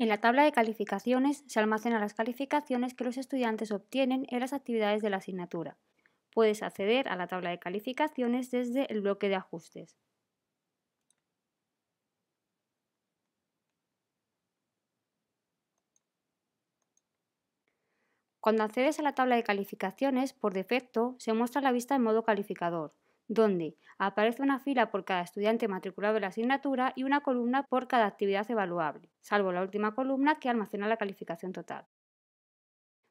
En la tabla de calificaciones se almacenan las calificaciones que los estudiantes obtienen en las actividades de la asignatura. Puedes acceder a la tabla de calificaciones desde el bloque de ajustes. Cuando accedes a la tabla de calificaciones, por defecto, se muestra la vista en modo calificador donde aparece una fila por cada estudiante matriculado en la asignatura y una columna por cada actividad evaluable, salvo la última columna que almacena la calificación total.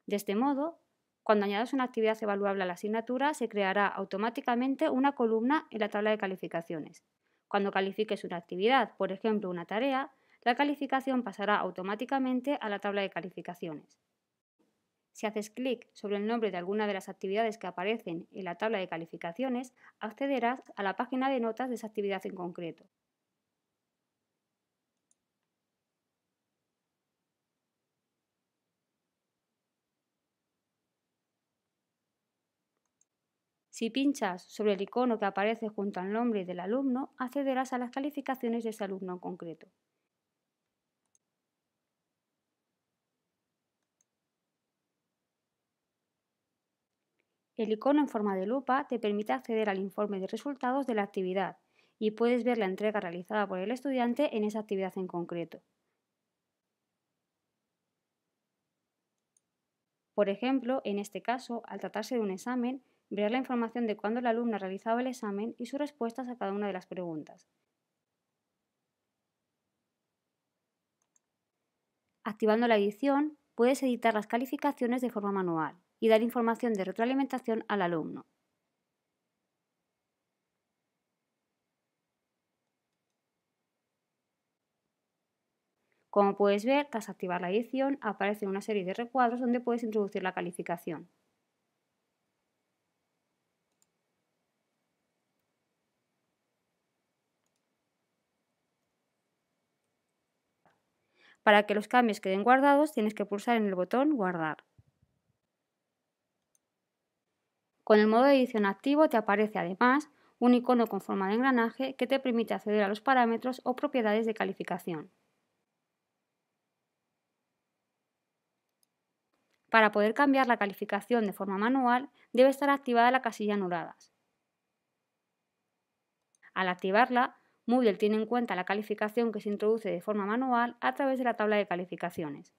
De este modo, cuando añadas una actividad evaluable a la asignatura, se creará automáticamente una columna en la tabla de calificaciones. Cuando califiques una actividad, por ejemplo una tarea, la calificación pasará automáticamente a la tabla de calificaciones. Si haces clic sobre el nombre de alguna de las actividades que aparecen en la tabla de calificaciones, accederás a la página de notas de esa actividad en concreto. Si pinchas sobre el icono que aparece junto al nombre del alumno, accederás a las calificaciones de ese alumno en concreto. El icono en forma de lupa te permite acceder al informe de resultados de la actividad y puedes ver la entrega realizada por el estudiante en esa actividad en concreto. Por ejemplo, en este caso, al tratarse de un examen, verás la información de cuándo el alumno ha realizado el examen y sus respuestas a cada una de las preguntas. Activando la edición, puedes editar las calificaciones de forma manual y dar información de retroalimentación al alumno. Como puedes ver, tras activar la edición aparece una serie de recuadros donde puedes introducir la calificación. Para que los cambios queden guardados tienes que pulsar en el botón Guardar. Con el modo de edición activo te aparece además un icono con forma de engranaje que te permite acceder a los parámetros o propiedades de calificación. Para poder cambiar la calificación de forma manual, debe estar activada la casilla anuladas. Al activarla, Moodle tiene en cuenta la calificación que se introduce de forma manual a través de la tabla de calificaciones.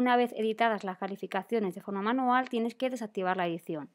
Una vez editadas las calificaciones de forma manual, tienes que desactivar la edición.